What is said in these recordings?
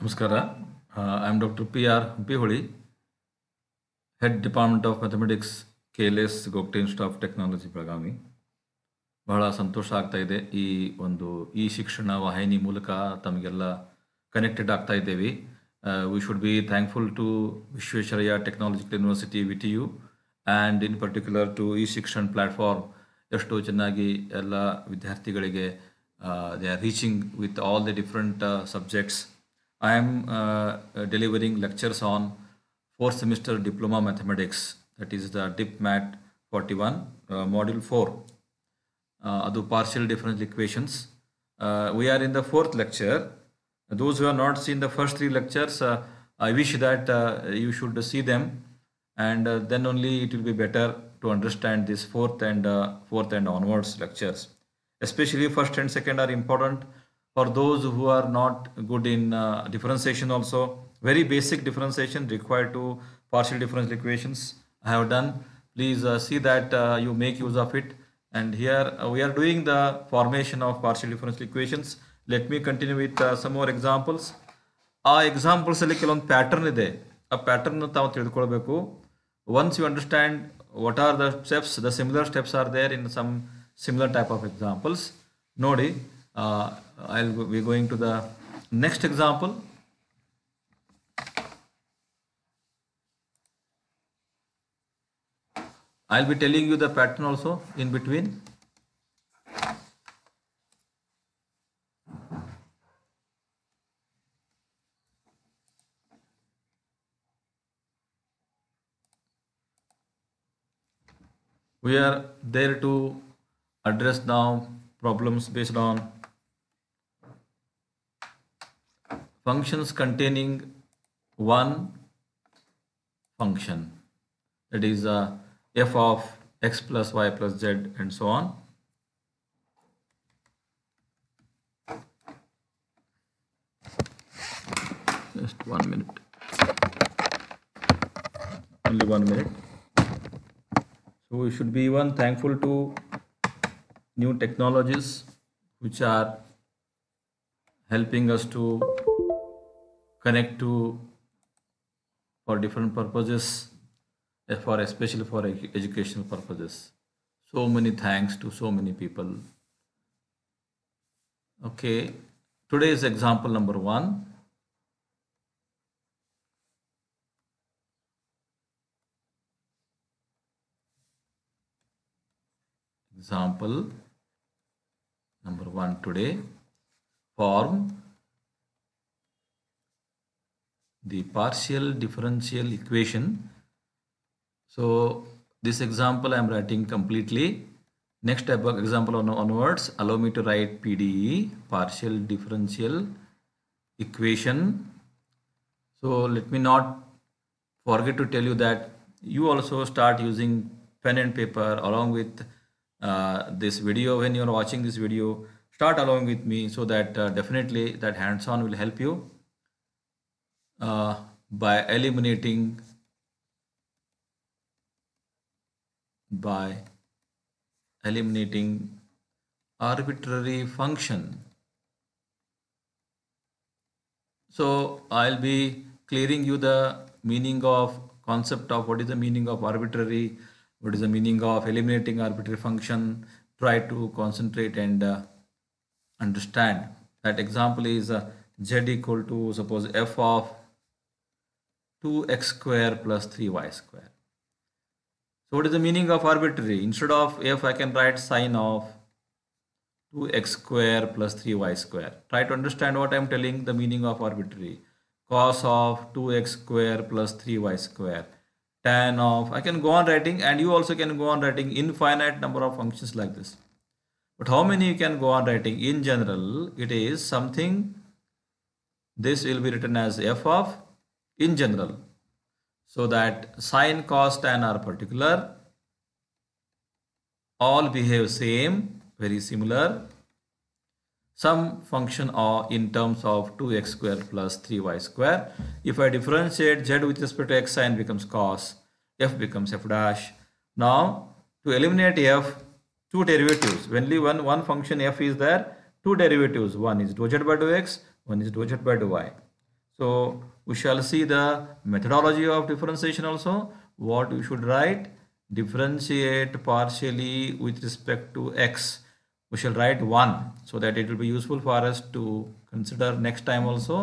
ನಮಸ್ಕಾರ I am doctor P R Humpiholi head department of mathematics K L S Gogte institute of technology Belagavi ಬಹಳ ಸಂತೋಷ ಆಗ್ತಾ ಇದೆ ಈ ಒಂದು ಇ ಶಿಕ್ಷಣ ವಾಹಿನಿ ಮೂಲಕ ತಮಗೆಲ್ಲ ಕನೆಕ್ಟೆಡ್ ಆಗ್ತಾ ಇದ್ದೇವೆ we should be thankful to Visvesvaraya technological university V T U and in particular to E Shikshana platform ಎಷ್ಟು ಚೆನ್ನಾಗಿ ಎಲ್ಲ ವಿದ್ಯಾರ್ಥಿಗಳಿಗೆ they are reaching with all the different subjects I am uh, uh, delivering lectures on fourth semester diploma mathematics that is the DipMat 41 uh, module 4 uh, partial differential equations uh, we are in the fourth lecture those who have not seen the first three lectures uh, I wish that uh, you should see them and uh, then only it will be better to understand this fourth and fourth and onwards lectures especially first and second are important for those who are not good in uh, differentiation also. Very basic differentiation required to partial differential equations I have done. Please uh, see that uh, you make use of it. And here uh, we are doing the formation of partial differential equations. Let me continue with uh, some more examples. ಆ ಎಕ್ಸಾಂಪಲ್ಸಲ್ಲಿ ಕೆಲವೊಂದು pattern ಇದೆ ಆ pattern once you. understand what are the steps the similar steps are there in some similar type of examples Nodi uh, I'll we're going to the next example. I'll be telling you the pattern also in between. We are there to address now problems based on functions containing one function that is uh, f of x plus y plus z and so on just one minute only one minute so we should be even thankful to new technologies which are helping us to connect to for different purposes eh, for especially for educational purposes so many thanks to so many people okay today is example number 1 example number 1 today form the partial differential equation. So this example I am writing completely. Next example on, onwards, allow me to write PDE, partial differential equation. So let me not forget to tell you that you also start using pen and paper along with uh, this video when you're watching this video start along with me so that uh, definitely that hands-on will help you uh, by eliminating by eliminating arbitrary function so i'll be clearing you the meaning of concept of what is the meaning of arbitrary what is the meaning of eliminating arbitrary function try to concentrate and uh, understand that example is uh, z equal to suppose f of 2x square plus 3y square. So what is the meaning of arbitrary? Instead of f, I can write sine of 2x square plus 3y square. Try to understand what I am telling the meaning of arbitrary. Cos of 2x square plus 3y square. Tan of, I can go on writing and you also can go on writing infinite number of functions like this. But how many you can go on writing? In general, it is something, this will be written as f of in general so that sine cos tan are particular all behave same very similar some function or in terms of 2x square plus 3y square if i differentiate z with respect to x sine becomes cos f becomes f dash now to eliminate f two derivatives only one one function f is there two derivatives one is dou z by dou x one is dou z by dou y so we shall see the methodology of differentiation also what we should write differentiate partially with respect to x we shall write 1 so that it will be useful for us to consider next time also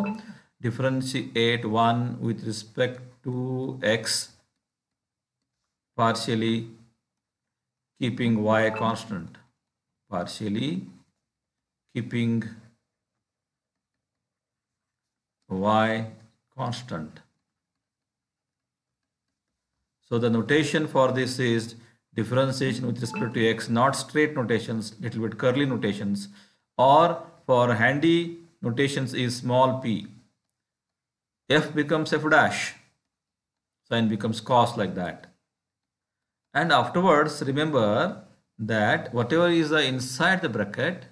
differentiate 1 with respect to x partially keeping y constant partially keeping y constant. So the notation for this is differentiation with respect to x, not straight notations, little bit curly notations, or for handy notations is small p. f becomes f dash, sine becomes cos like that. And afterwards, remember that whatever is the inside the bracket,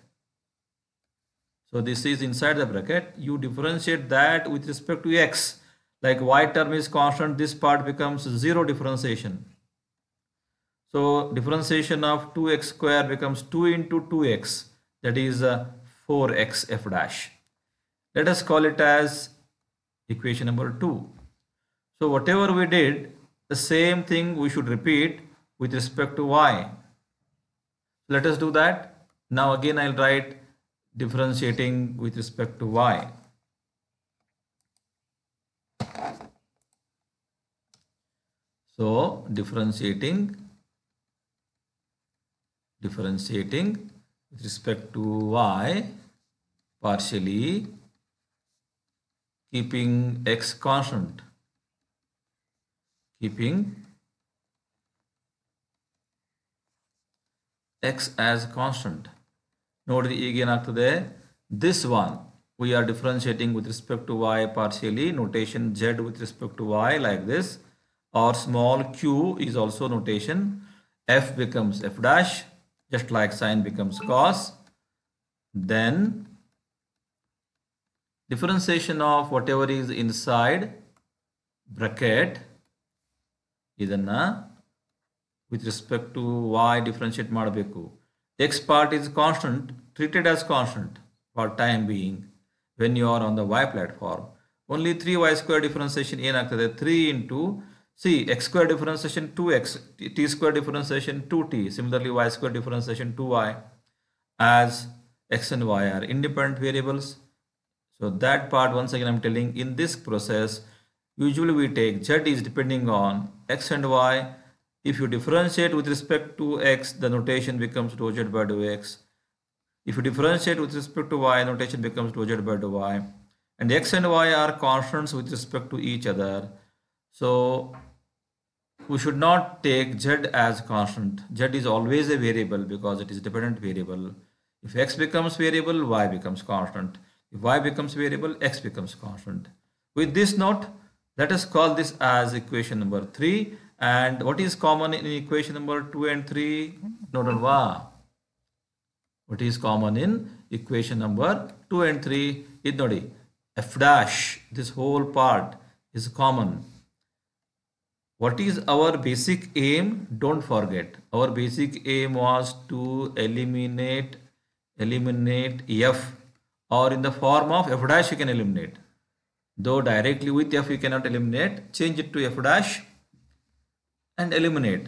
so this is inside the bracket. You differentiate that with respect to x. Like y term is constant, this part becomes zero differentiation. So differentiation of 2x square becomes 2 into 2x. That is 4x uh, f dash. Let us call it as equation number 2. So whatever we did, the same thing we should repeat with respect to y. Let us do that. Now again I'll write differentiating with respect to y. So differentiating differentiating with respect to y partially keeping x constant keeping x as constant after ಈಗೇನಾಗ್ತದೆ this one we are differentiating with respect to y partially notation Z with respect to y like this are small Q is also notation F becomes F dash just like sine becomes cos then differentiation of whatever is inside bracket na with respect to y differentiate ಮಾಡಬೇಕು x part is constant, treated as constant for time being when you are on the y platform. Only 3y square differentiation after the 3 into see x square differentiation 2x, t square differentiation 2t, similarly y square differentiation 2y as x and y are independent variables. So that part once again I'm telling in this process usually we take z is depending on x and y if you differentiate with respect to x, the notation becomes dou z by dou x. If you differentiate with respect to y, notation becomes dou z by dou y. And x and y are constants with respect to each other. So we should not take z as constant. z is always a variable because it is dependent variable. If x becomes variable, y becomes constant. If y becomes variable, x becomes constant. With this note, let us call this as equation number 3 and what is common in equation number 2 and 3? No, no, What is common in equation number 2 and 3? It F dash, this whole part is common. What is our basic aim? Don't forget. Our basic aim was to eliminate, eliminate F or in the form of F dash you can eliminate. Though directly with F you cannot eliminate, change it to F dash and eliminate.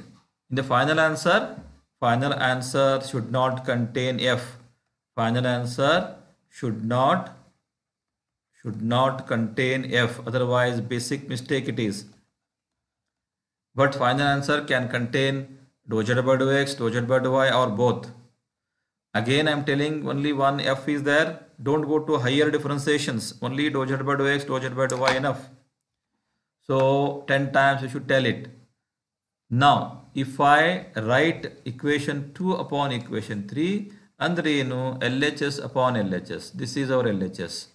In the final answer, final answer should not contain F. Final answer should not should not contain F. Otherwise, basic mistake it is. But final answer can contain dojad by x, dojad by y or both. Again, I am telling only one F is there. Don't go to higher differentiations. Only dojad by x, dojad by y enough. So 10 times you should tell it. Now, if I write equation 2 upon equation 3, andre no LHS upon LHS. This is our LHS.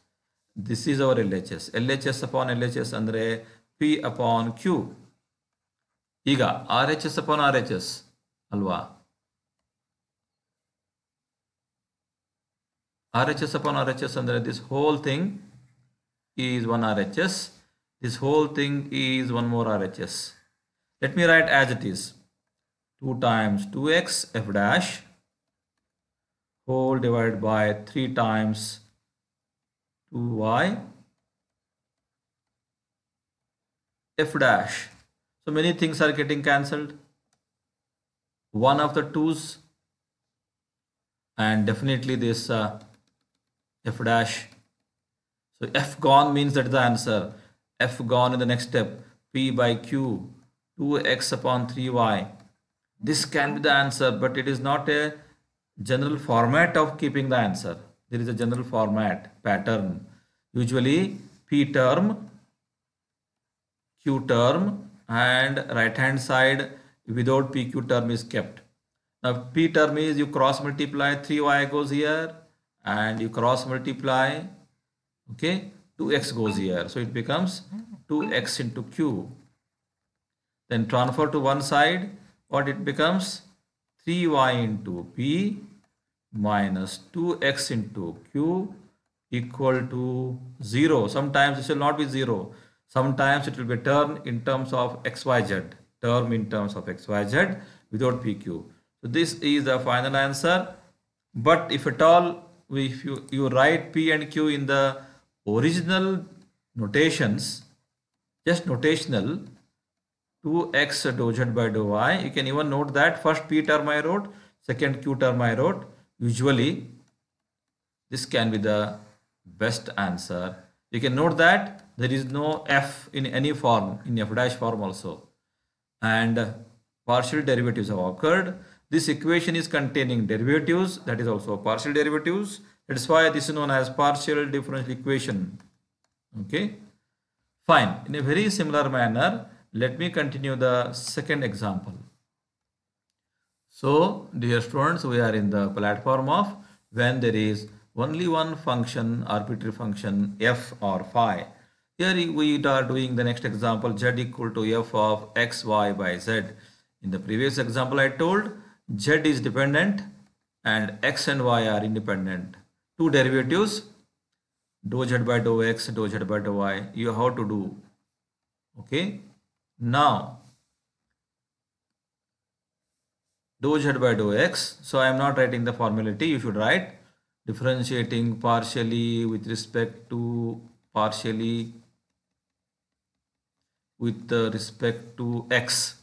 This is our LHS. LHS upon LHS andre P upon Q. Iga RHS upon RHS. Alwa. RHS upon RHS andre this whole thing is one RHS. This whole thing is one more RHS let me write as it is 2 times 2x f dash whole divided by 3 times 2y f dash so many things are getting cancelled one of the twos and definitely this uh, f dash so f gone means that the answer f gone in the next step p by q 2x upon 3y. This can be the answer, but it is not a general format of keeping the answer. There is a general format pattern. Usually P term, Q term and right hand side without PQ term is kept. Now P term is you cross multiply 3y goes here and you cross multiply okay 2x goes here. So it becomes 2x into Q then transfer to one side. What it becomes? 3y into p minus 2x into q equal to 0. Sometimes it will not be 0. Sometimes it will be term in terms of xyz. Term in terms of xyz without pq. So this is the final answer. But if at all, if you, you write p and q in the original notations, just notational, 2x dou z by dou y. You can even note that first p term I wrote, second q term I wrote. Usually, this can be the best answer. You can note that there is no f in any form, in f dash form also. And partial derivatives have occurred. This equation is containing derivatives, that is also partial derivatives. That's why this is known as partial differential equation. Okay, fine. In a very similar manner, let me continue the second example so dear students we are in the platform of when there is only one function arbitrary function f or phi here we are doing the next example z equal to f of x y by z in the previous example i told z is dependent and x and y are independent two derivatives dou z by dou x dou z by dou y you have to do okay now, dou z by dou x. So I am not writing the formula You should write differentiating partially with respect to partially with respect to x.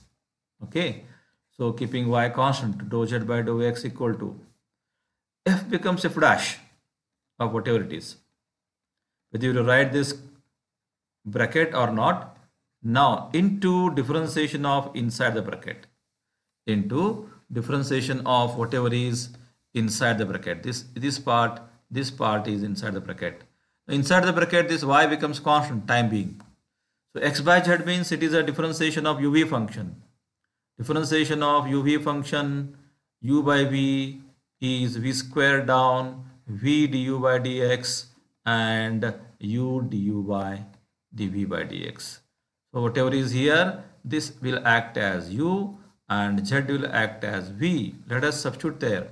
Okay. So keeping y constant, dou z by dou x equal to f becomes f dash of whatever it is. Whether you write this bracket or not, now into differentiation of inside the bracket. Into differentiation of whatever is inside the bracket. This, this part, this part is inside the bracket. Inside the bracket, this y becomes constant, time being. So x by z means it is a differentiation of uv function. Differentiation of uv function u by v is v square down v du by dx and u du by dv by dx. So whatever is here, this will act as u and z will act as v. Let us substitute there.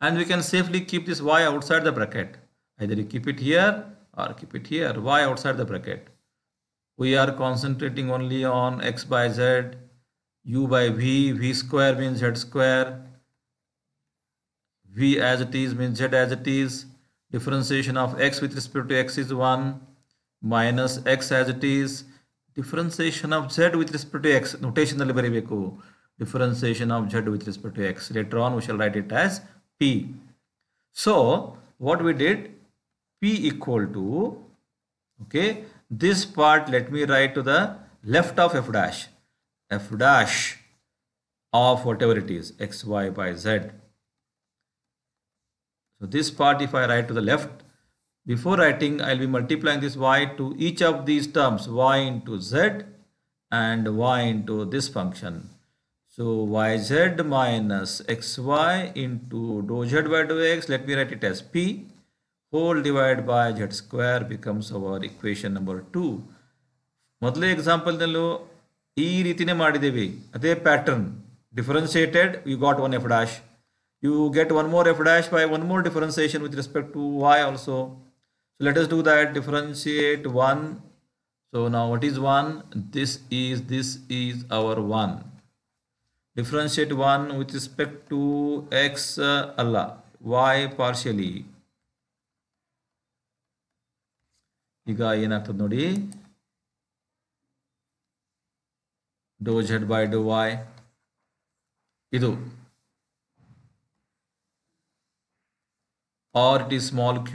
And we can safely keep this y outside the bracket. Either you keep it here or keep it here, y outside the bracket. We are concentrating only on x by z, u by v, v square means z square, v as it is means z as it is, differentiation of x with respect to x is 1, minus x as it is, differentiation of z with respect to x notation alli barebeku differentiation of z with respect to x later on we shall write it as p so what we did p equal to okay this part let me write to the left of f dash f dash of whatever it is x y by z so this part if i write to the left before writing, I'll be multiplying this y to each of these terms, y into z and y into this function. So yz minus xy into dou z by dou x, let me write it as p, whole divided by z square becomes our equation number 2. ಮೊದಲೇ ಎಕ್ಸಾಂಪಲ್ನಲ್ಲೂ ಈ ರೀತಿನೇ ಮಾಡಿದ್ದೀವಿ ಅದೇ pattern differentiated you got one f dash you get one more f dash by one more differentiation with respect to y also. So let us do that differentiate 1. So now what is 1? This is, this is our 1. Differentiate 1 with respect to x uh, Allah, y partially. ಈಗ ಏನಾಗ್ತದೆ ನೋಡಿ Do Z by do y. ಇದು Or it is small q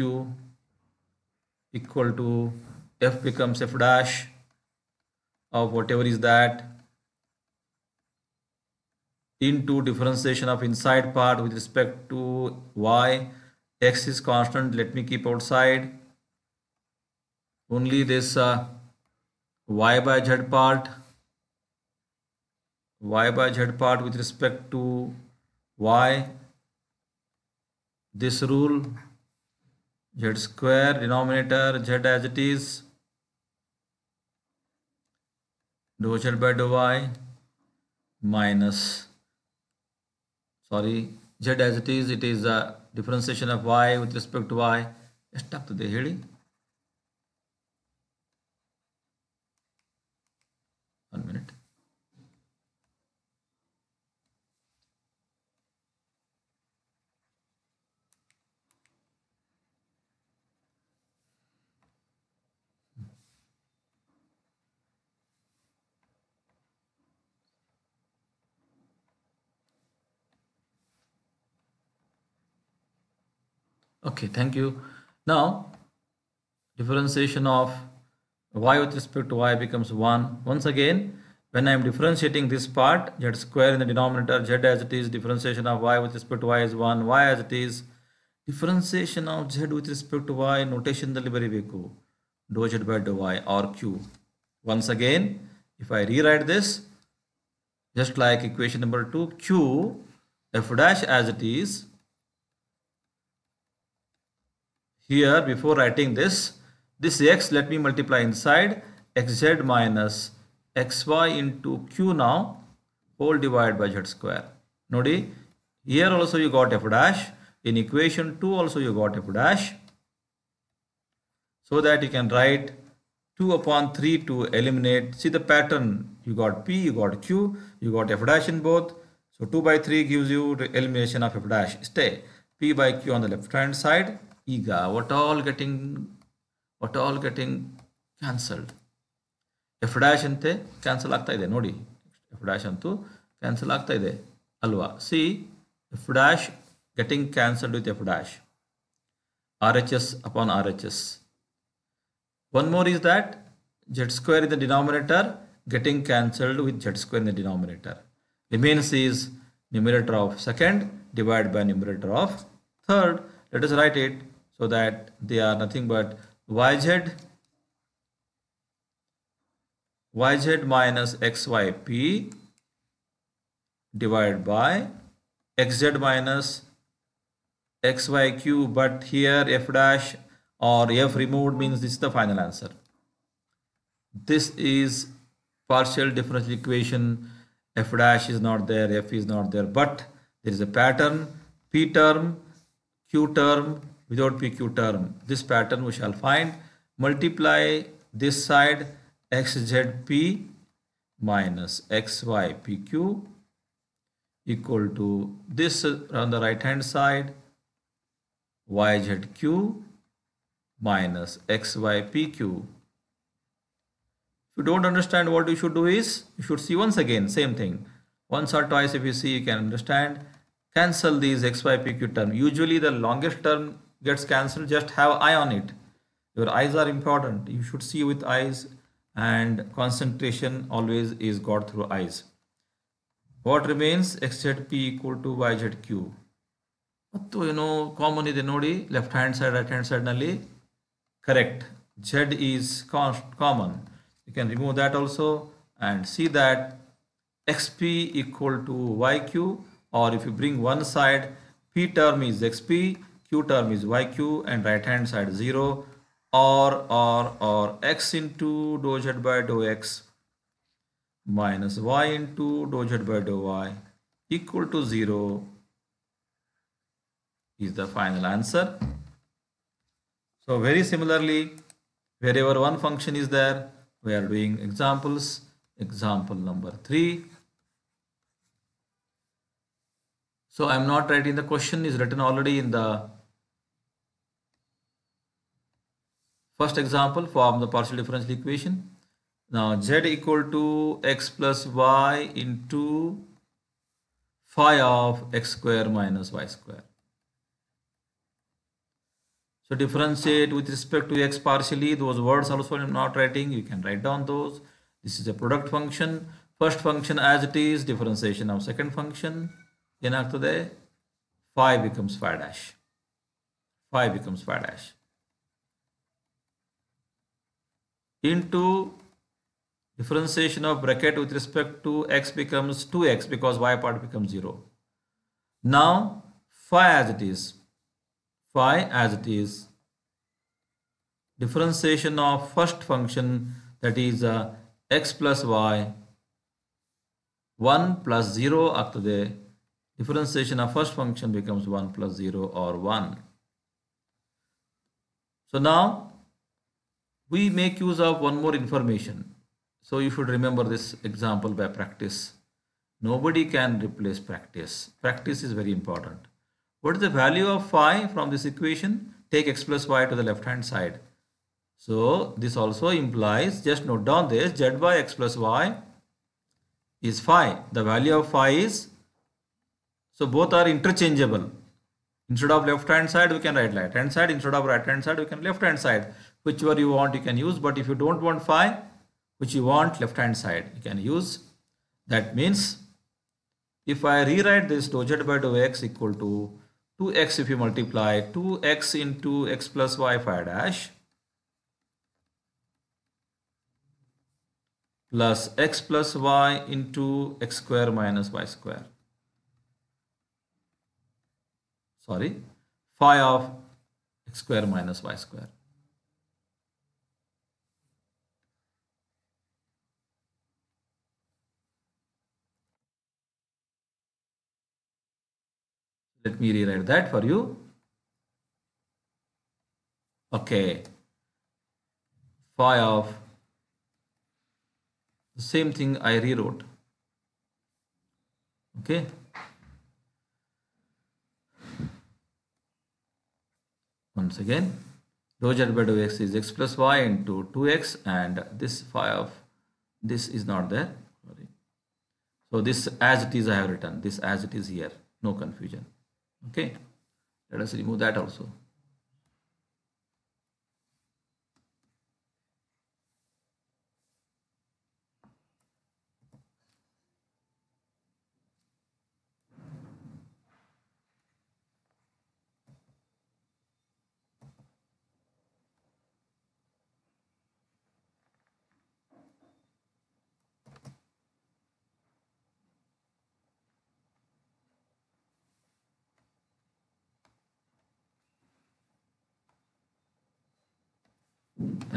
equal to f becomes f dash of whatever is that into differentiation of inside part with respect to y x is constant let me keep outside only this uh, y by z part y by z part with respect to y this rule z square denominator z as it is dou z by dou y minus sorry z as it is it is a differentiation of y with respect to y the heading One minute. Okay, thank you. Now, differentiation of y with respect to y becomes 1. Once again, when I am differentiating this part, z square in the denominator, z as it is, differentiation of y with respect to y is 1, y as it is, differentiation of z with respect to y, notation notationದಲ್ಲಿ ಬರಿಬೇಕು dou z by dou y or q. Once again, if I rewrite this, just like equation number 2, q f dash as it is, here before writing this this x let me multiply inside xz minus xy into q now whole divided by z square ನೋಡಿ here also you got f dash in equation 2 also you got f dash so that you can write 2 upon 3 to eliminate see the pattern you got p you got q you got f dash in both so 2 by 3 gives you the elimination of f dash stay p by q on the left hand side what all getting what all getting cancelled. F dash and te cancel actaide, nodi. F dash and two cancel actaide. Alva. C F dash getting cancelled with F dash. RHS upon RHS. One more is that Z square in the denominator getting cancelled with Z square in the denominator. Remains is numerator of second divided by numerator of third. Let us write it so that they are nothing but yz yz minus xyp divided by xz minus xyq but here f dash or f removed means this is the final answer this is partial differential equation f dash is not there f is not there but there is a pattern p term q term without PQ term. This pattern we shall find. Multiply this side xzp minus xypq equal to this on the right hand side yzq minus xypq. If you don't understand what you should do is, you should see once again, same thing. Once or twice if you see, you can understand. Cancel these xypq term. Usually the longest term gets cancelled just have eye on it your eyes are important you should see with eyes and concentration always is got through eyes what remains xzp equal to yzq ಮತ್ತು ಏನೋ common ಇದೆ ನೋಡಿ left hand side right hand ಸೈಡ್ನಲ್ಲಿ correct Z is common you can remove that also and see that X P equal to Y Q or if you bring one side P term is X P q term is yq and right hand side 0 or or or x into dou z by dou x minus y into dou z by dou y equal to 0 is the final answer. So very similarly wherever one function is there we are doing examples example number 3 so i'm not writing the question is written already in the First example form the partial differential equation. Now z equal to x plus y into phi of x square minus y square. So differentiate with respect to x partially. Those words also I am not writing. You can write down those. This is a product function. First function as it is. Differentiation of second function. Then after that, phi becomes phi dash. Phi becomes phi dash. into differentiation of bracket with respect to x becomes 2x because y part becomes 0. Now phi as it is, phi as it is, differentiation of first function that is uh, x plus y 1 plus 0 after the differentiation of first function becomes 1 plus 0 or 1. So now we make use of one more information. So you should remember this example by practice. Nobody can replace practice. Practice is very important. What is the value of phi from this equation? Take x plus y to the left hand side. So this also implies, just note down this, z by x plus y is phi. The value of phi is, so both are interchangeable. Instead of left hand side, we can write right hand side. Instead of right hand side, we can left hand side whichever you want you can use but if you don't want phi which you want left hand side you can use that means if I rewrite this dou z by dou x equal to 2x if you multiply 2x into x plus y phi dash plus x plus y into x square minus y square. Sorry, phi of x square minus y square. Let me rewrite that for you. Okay. Phi of the same thing I rewrote. Okay. Once again, dou z by dou x is x plus y into 2x and this phi of this is not there. So this as it is I have written, this as it is here, no confusion okay let us remove that also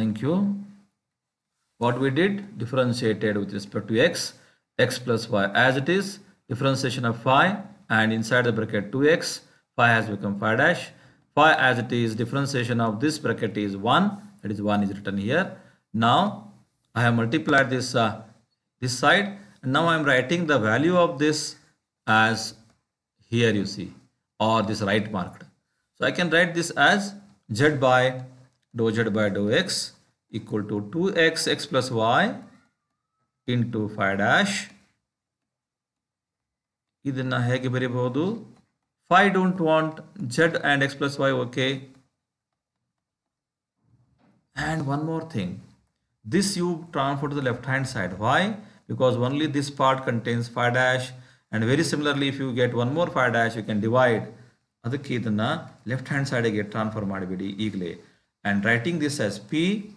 thank you what we did differentiated with respect to x x plus y as it is differentiation of phi and inside the bracket 2x phi has become phi dash phi as it is differentiation of this bracket is 1 that is 1 is written here now i have multiplied this uh, this side and now i am writing the value of this as here you see or this right marked so i can write this as z by dou z by dou x equal to 2x x plus y into phi dash ಇದನ್ನು ಹೇಗೆ ಬರೆಯಬಹುದು phi don't want Z and X plus Y okay and one more thing this you transfer to the left hand side why because only this part contains phi dash and very similarly if you get one more phi dash you can divide ಅದಕ್ಕೆ ಇದನ್ನು left hand ಸೈಡಿಗೆ transfer ಮಾಡಿಬಿಡಿ ಈಗಲೇ and writing this as P,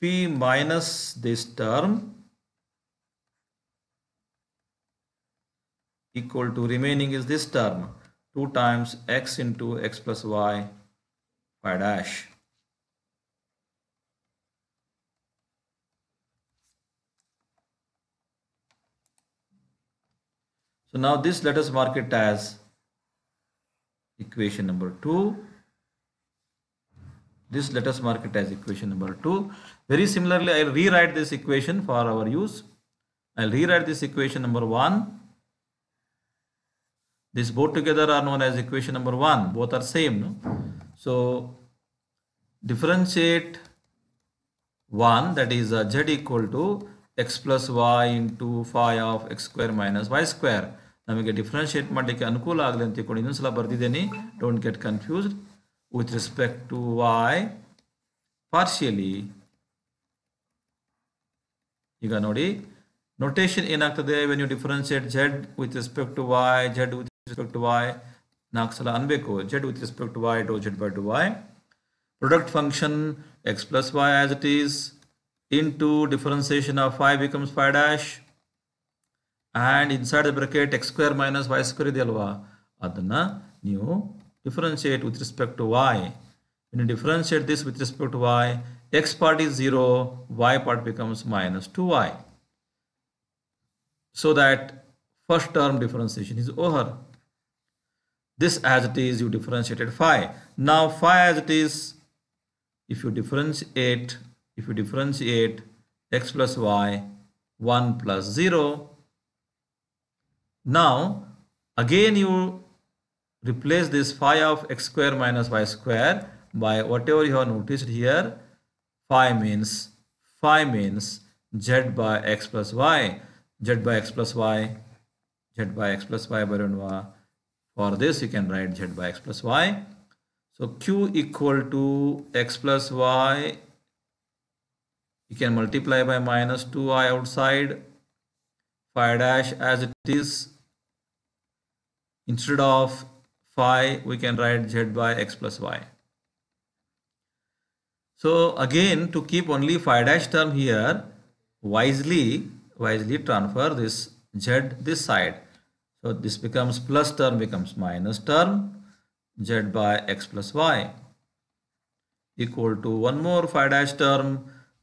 P minus this term equal to remaining is this term 2 times x into x plus y y dash. So now this let us mark it as equation number 2 this let us mark it as equation number 2. Very similarly, I'll rewrite this equation for our use. I'll rewrite this equation number 1. This both together are known as equation number 1. Both are same. No? So, differentiate 1 that is uh, z equal to x plus y into phi of x square minus y square. ನಮಗೆ differentiate ಮಾಡಲಿಕ್ಕೆ ಅನುಕೂಲ ಆಗಲಿ ಅಂತ ತಿಳ್ಕೊಂಡು ಇನ್ನೊಂದು ಬರ್ದಿದ್ದೀನಿ don't get confused with respect to y partially ಈಗ ನೋಡಿ notation ಏನಾಗ್ತದೆ when you differentiate Z with respect to respect Z with respect to Y ನಾಲ್ಕು ಸಲ ಅನ್ಬೇಕು Z with respect to Y to Z by to Y product function x plus y as it is into differentiation of y becomes phi dash and inside the bracket x square minus y square ಇದೆಯಲ್ವಾ ಅದನ್ನ ನೀವು differentiate with respect to y. When you differentiate this with respect to y, x part is 0, y part becomes minus 2y. So that first term differentiation is over. This as it is, you differentiated phi. Now phi as it is, if you differentiate, if you differentiate x plus y, 1 plus 0. Now again you replace this phi of x square minus y square by whatever you have noticed here phi means phi means z by x plus y z by x plus y z by x plus y by for this you can write z by x plus y so q equal to x plus y you can multiply by minus 2i outside phi dash as it is instead of phi, we can write z by x plus y. So again, to keep only phi dash term here, wisely, wisely transfer this z this side. So this becomes plus term becomes minus term, z by x plus y equal to one more phi dash term.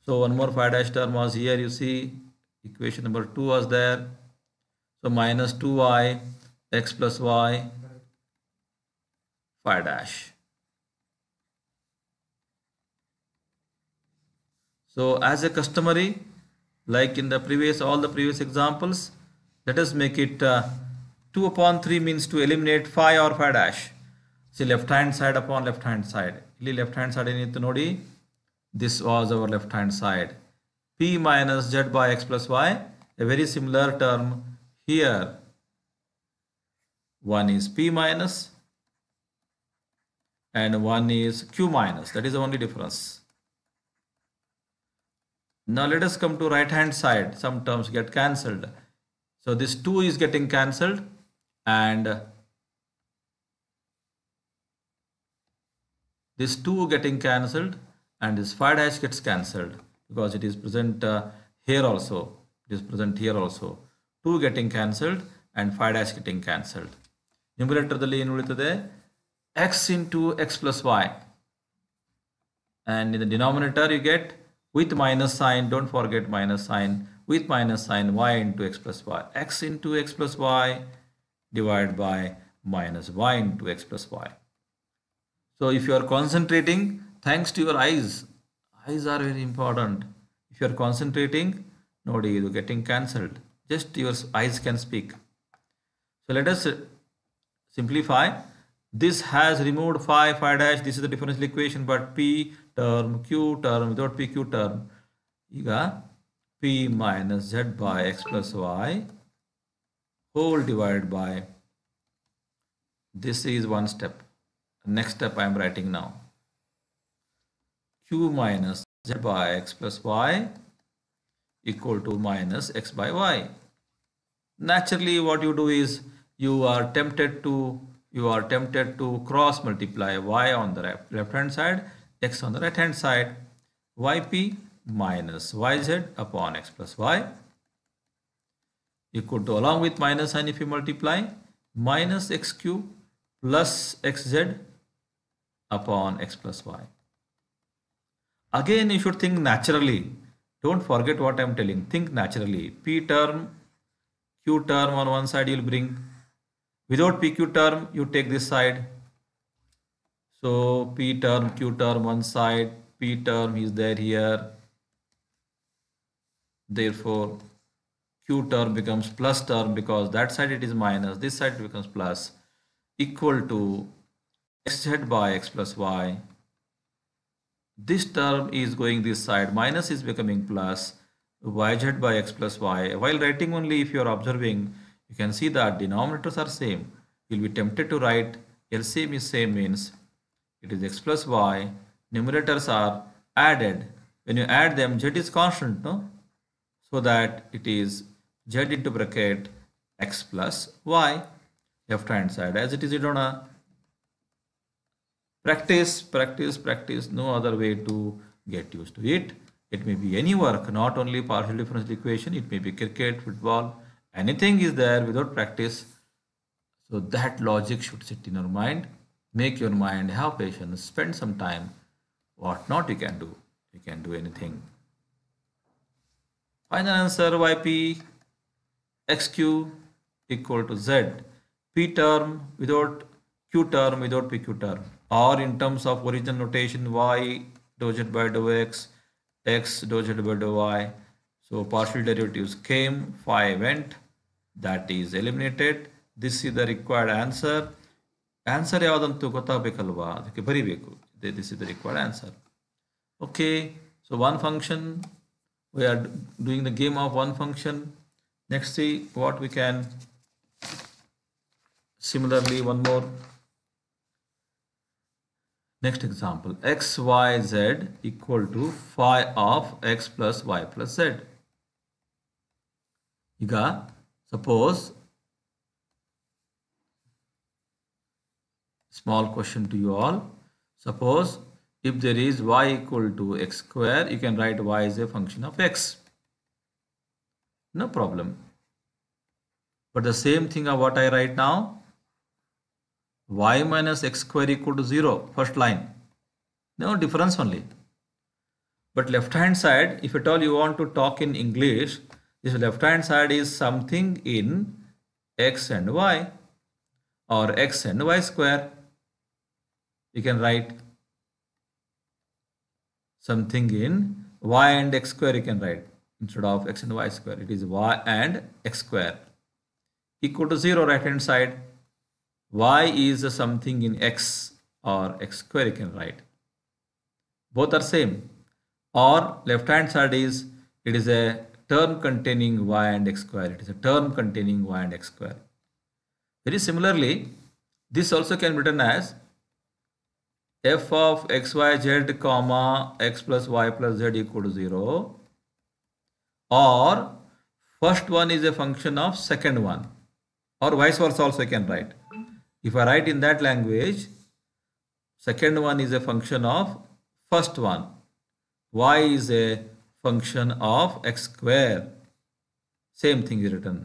So one more phi dash term was here, you see, equation number 2 was there. So minus 2y, x plus y phi dash. So as a customary, like in the previous, all the previous examples, let us make it uh, 2 upon 3 means to eliminate phi or phi dash. See left hand side upon left hand side. left hand side, side ಏನಿತ್ತು ನೋಡಿ this was our left hand side P minus Z by X plus Y a very similar term here one and one is q minus that is the only difference now let us come to right hand side some terms get cancelled so this 2 is getting cancelled and this 2 getting cancelled and this 5 dash gets cancelled because it is present uh, here also it is present here also 2 getting cancelled and 5 dash getting cancelled numeratorದಲ್ಲಿ ಏನು ಉಳಿತದೆ x into x plus y and in the denominator you get with minus sign don't forget minus sign with minus sign y into x plus y x into x plus y divided by minus y into x plus y so if you are concentrating thanks to your eyes eyes are very important if you are concentrating nobody is getting cancelled just your eyes can speak so let us uh, simplify this has removed phi phi dash this is the differential equation but p term q term without p q term got p minus z by x plus y whole divided by this is one step next step i am writing now q minus z by x plus y equal to minus x by y naturally what you do is you are tempted to you are tempted to cross multiply y on the left, hand side, x on the right hand side, yp minus yz upon x plus y equal to along with minus sign if you multiply minus x cube plus xz upon x plus y. Again, you should think naturally. Don't forget what I am telling. Think naturally. P term, Q term on one side you will bring Without PQ term, you take this side. So P term, Q term one side, P term is there here. Therefore, Q term becomes plus term because that side it is minus, this side becomes plus equal to xz by x plus y. This term is going this side, minus is becoming plus yz by x plus y. While writing only if you are observing you can see that denominators are same. You'll be tempted to write LCM is same means it is x plus y. Numerators are added. When you add them, z is constant, no? So that it is z into bracket x plus y left hand side as it is you don't know uh, practice practice practice no other way to get used to it it may be any work not only partial differential equation it may be cricket football anything is there without practice so that logic should sit in your mind make your mind have patience spend some time what not you can do you can do anything final answer yp xq equal to z p term without q term without pq term or in terms of original notation y dou z by dou x x dou z by dou y so partial derivatives came phi went that is eliminated. This is the required answer. Answer yavadantu gotabekalva. This is the required answer. Okay, so one function. We are doing the game of one function. Next, see what we can. Similarly, one more. Next example, x, y, z equal to phi of x plus y plus z. You Suppose small question to you all. Suppose if there is y equal to x square, you can write y is a function of x. No problem. But the same thing of what I write now, y minus x square equal to 0, first line. No difference only. But left hand side, if at all you want to talk in English, this left hand side is something in x and y or x and y square you can write something in y and x square you can write instead of x and y square it is y and x square equal to 0 right hand side y is something in x or x square you can write both are same or left hand side is it is a term containing y and x square. It is a term containing y and x square. Very similarly, this also can be written as f of xyz comma x plus y plus z equal to 0 or first one is a function of second one or vice versa also I can write. If I write in that language, second one is a function of first one. y is a function of x square. Same thing is written.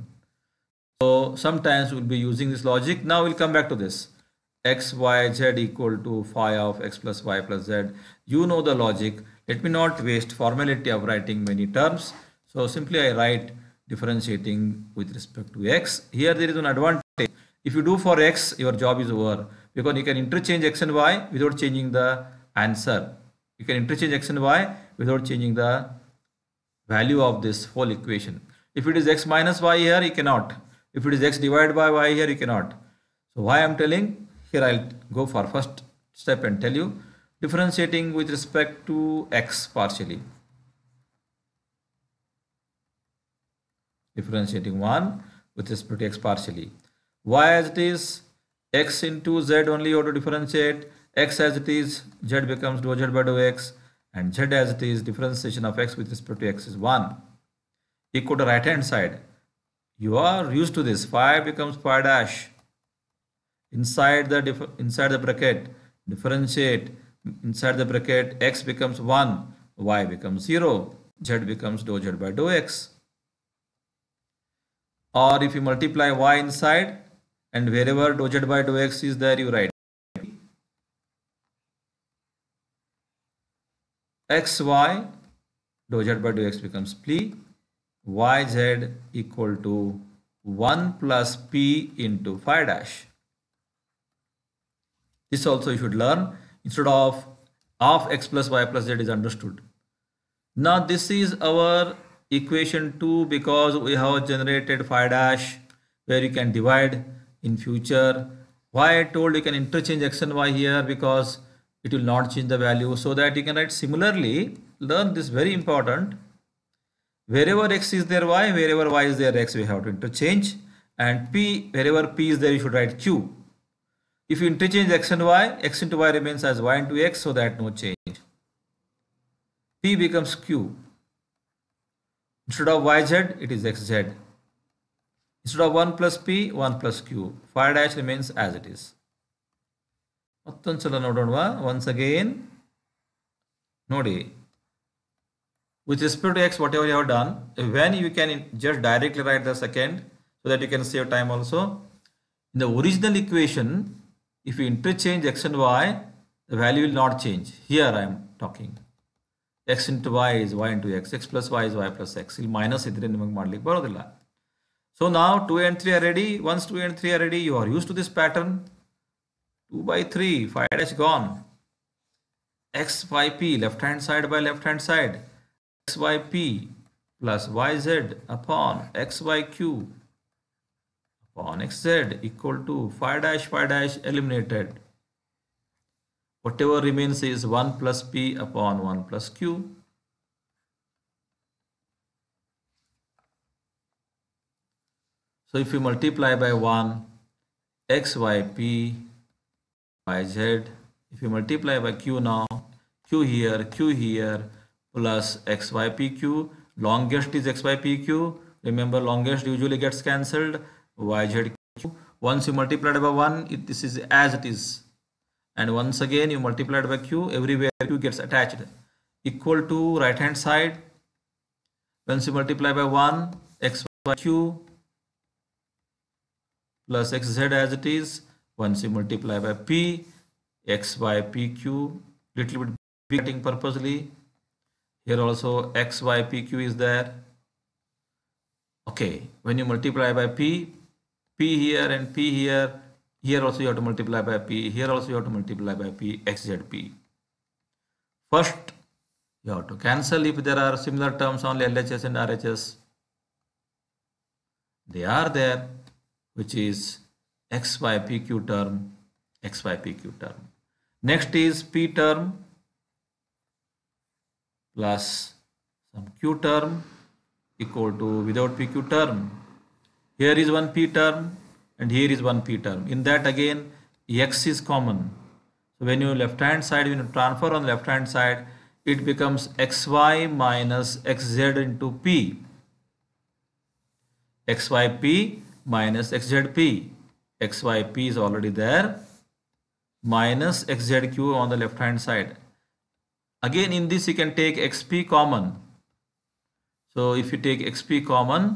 So sometimes we'll be using this logic. Now we'll come back to this. x, y, z equal to phi of x plus y plus z. You know the logic. Let me not waste formality of writing many terms. So simply I write differentiating with respect to x. Here there is an advantage. If you do for x, your job is over because you can interchange x and y without changing the answer. You can interchange x and y without changing the value of this whole equation. If it is x minus y here, you cannot. If it is x divided by y here, you cannot. So why I am telling? Here I'll go for first step and tell you differentiating with respect to x partially. Differentiating 1 with respect to x partially. y as it is, x into z only you have to differentiate. x as it is, z becomes dou z by dou x and z as it is differentiation of x with respect to x is 1 equal to right hand side you are used to this phi becomes phi dash inside the inside the bracket differentiate inside the bracket x becomes 1 y becomes 0 z becomes dou z by dou x or if you multiply y inside and wherever dou z by dou x is there you write xy dou z by dou x becomes p yz equal to 1 plus p into phi dash. This also you should learn instead of half x plus y plus z is understood. Now this is our equation 2 because we have generated phi dash where you can divide in future. Why I told you can interchange x and y here because it will not change the value so that you can write similarly learn this very important wherever x is there y wherever y is there x we have to interchange and p wherever p is there you should write q if you interchange x and y x into y remains as y into x so that no change p becomes q instead of yz it is xz instead of 1 plus p 1 plus q 5 dash remains as it is once again, ನೋಡೋಣವಾ once with respect to x whatever you have done when you can just directly write the second so that you can save time also in the original equation if you interchange x and y the value will not change here i am talking x into y is y into x x plus y is y plus x il minus idre nimage madlikke barodilla so now 2 and 3 are ready once 2 and 3 are ready you are used to this pattern 2 by 3, 5 dash gone. x by p, left hand side by left hand side. x by p plus yz upon x by q upon xz equal to 5 dash 5 dash eliminated. Whatever remains is 1 plus p upon 1 plus q. So if you multiply by 1, xyp by z. If you multiply by q now, q here, q here, plus xypq, longest is xypq. Remember, longest usually gets cancelled. yzq. Once you multiply by 1, it, this is as it is. And once again, you multiply by q, everywhere q gets attached. Equal to right hand side. Once you multiply by 1, xyq plus xz as it is once you multiply by p x y p q little bit getting purposely. Here also x y p q is there. Okay, when you multiply by P, P here and P here, here also you have to multiply by P, here also you have to multiply by p x First, you have to cancel if there are similar terms only LHS and RHS. They are there, which is X Y P Q term, X Y P Q term. Next is p term plus some q term equal to without pq term. Here is one p term and here is one p term. In that again x is common. So when you left hand side, when you transfer on left hand side, it becomes xy minus xz into p. xyp minus xzp xyp is already there minus xzq on the left hand side again in this you can take xp common so if you take xp common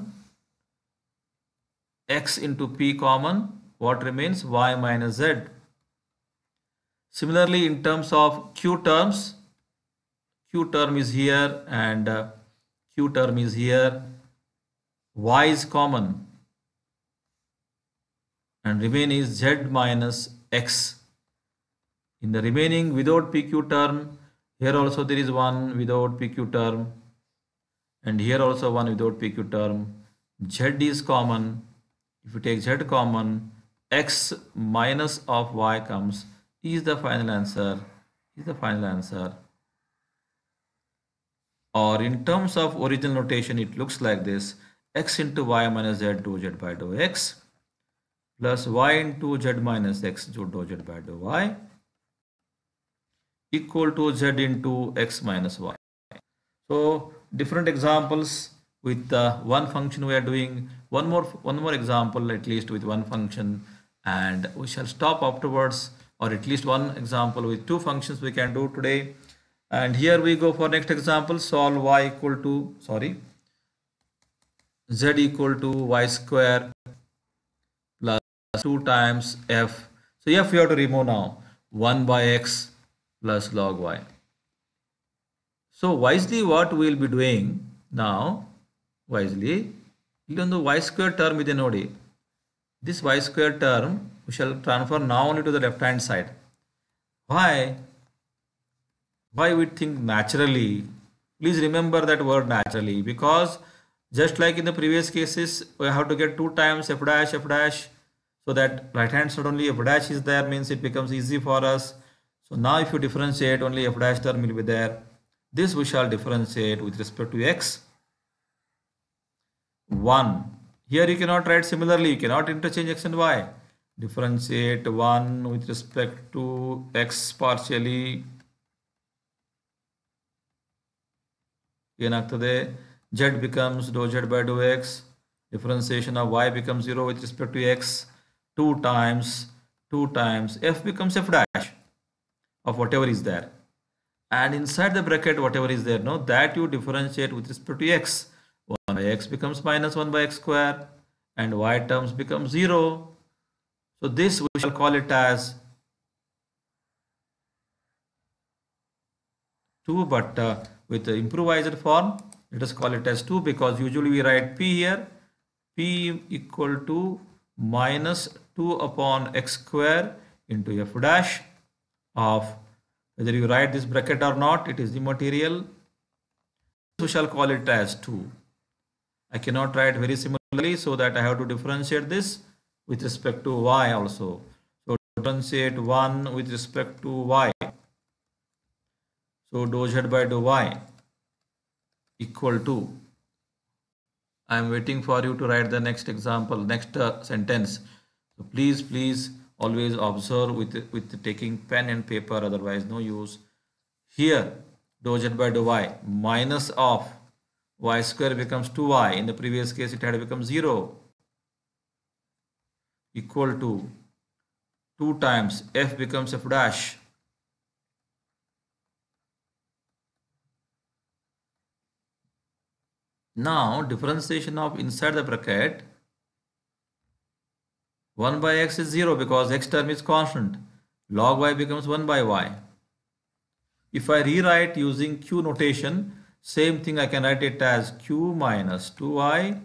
x into p common what remains y minus z similarly in terms of q terms q term is here and uh, q term is here y is common and remain is z minus x. In the remaining without pq term, here also there is one without pq term and here also one without pq term. z is common. If you take z common, x minus of y comes is the final answer is the final answer or in terms of original notation it looks like this x into y minus z 2 z by dou x plus y into z minus x जो dou z by dou y equal to z into x minus y. So different examples with one function we are doing one more one more example at least with one function and we shall stop afterwards or at least one example with two functions we can do today and here we go for next example solve y equal to sorry z equal to y square 2 times f. So f we have to remove now 1 by x plus log y. So wisely what we will be doing now wisely the y square term within ನೋಡಿ this y square term we shall transfer now only to the left hand side. Why? Why we think naturally? Please remember that word naturally because just like in the previous cases we have to get 2 times f dash f dash so that right hand side only f dash is there means it becomes easy for us so now if you differentiate only f dash term will be there this we shall differentiate with respect to x 1 here you cannot write similarly you cannot interchange x and y differentiate 1 with respect to x partially that z becomes dou z by dou x differentiation of y becomes 0 with respect to x 2 times 2 times f becomes f dash of whatever is there and inside the bracket whatever is there no that you differentiate with respect to x 1 by x becomes minus 1 by x square and y terms become 0 so this we shall call it as 2 but uh, with the improvised form let us call it as 2 because usually we write p here p equal to minus 2 upon x square into f dash of whether you write this bracket or not it is the material so shall call it as 2 I cannot write very similarly so that I have to differentiate this with respect to y also so differentiate 1 with respect to y so dou z by dou y equal to I am waiting for you to write the next example, next uh, sentence. So please, please always observe with, with taking pen and paper, otherwise no use. Here, dou z by dou y minus of y square becomes 2y. In the previous case, it had become 0 equal to 2 times f becomes f dash Now differentiation of inside the bracket 1 by x is 0 because x term is constant. Log y becomes 1 by y. If I rewrite using q notation, same thing I can write it as q minus 2y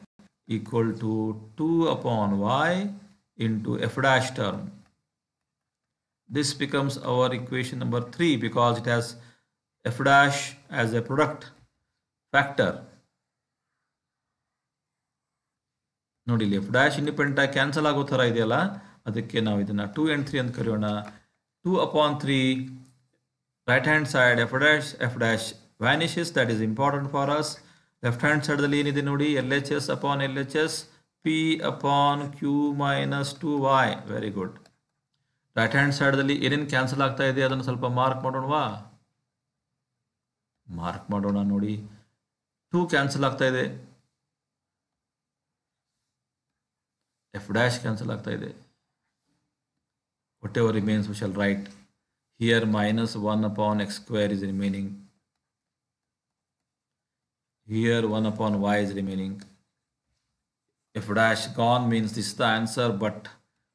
equal to 2 upon y into f dash term. This becomes our equation number 3 because it has f dash as a product factor. ನೋಡಿ ಇಲ್ಲಿ F dash independent ಆಗಿ cancel ಆಗೋ ಥರ ಇದೆಯಲ್ಲ ಅದಕ್ಕೆ ನಾವು ಇದನ್ನು two and three ಅಂತ ಕರೆಯೋಣ two upon three right hand side F dash F dash vanishes that is important for us left hand ಸೈಡಲ್ಲಿ ಏನಿದೆ ನೋಡಿ L H S upon L H S P upon Q minus two Y very good right hand ಸೈಡಲ್ಲಿ ಏನೇನು cancel ಆಗ್ತಾ ಇದೆ ಅದನ್ನು ಸ್ವಲ್ಪ mark ಮಾಡೋಣವಾ mark ಮಾಡೋಣ ನೋಡಿ ಟೂ ಕ್ಯಾನ್ಸಲ್ ಆಗ್ತಾ ಇದೆ F dash cancel ಆಗ್ತಾ whatever remains we shall write here minus 1 upon x square is remaining here 1 upon y is remaining F dash gone means this is the answer but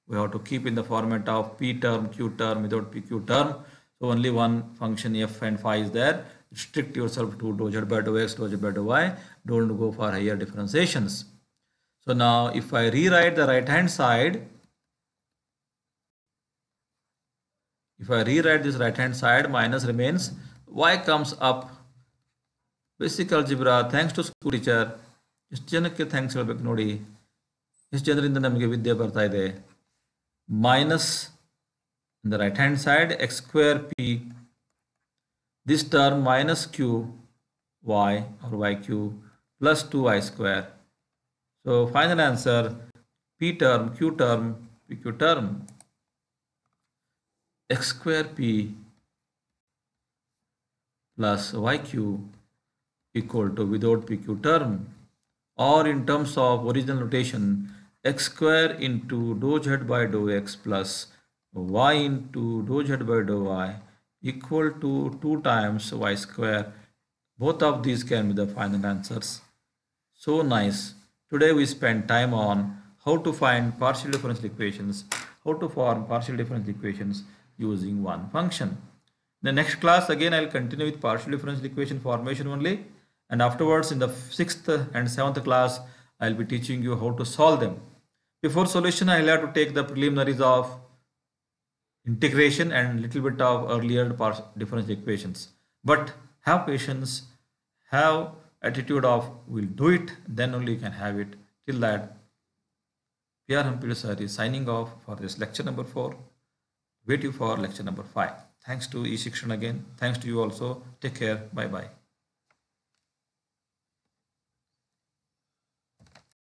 we have to keep in the format of p term q term without pq term so only one function f and phi is there restrict yourself to dou z by dou x dou z by dou y don't go for higher differentiations so now if I rewrite the right hand side, if I rewrite this right hand side, minus remains, y comes up. Basic algebra, thanks to school teacher, is Janakke thanks to Beknodi, is Janarinda Namke Vidya Parthaide, minus in the right hand side, x square p, this term minus q y or y q plus 2 y square. So final answer P term, Q term, PQ term, x square P plus YQ equal to without PQ term or in terms of original notation x square into dou z by dou x plus y into dou z by dou y equal to 2 times y square. Both of these can be the final answers. So nice. Today we spend time on how to find partial differential equations, how to form partial differential equations using one function. The next class again I'll continue with partial differential equation formation only and afterwards in the 6th and 7th class I'll be teaching you how to solve them. Before solution I'll have to take the preliminaries of integration and little bit of earlier partial differential equations. But have patience, have attitude of we'll do it then only you can have it till that PR Humphrey sir is signing off for this lecture number 4 wait you for lecture number 5 thanks to eSiction again thanks to you also take care bye bye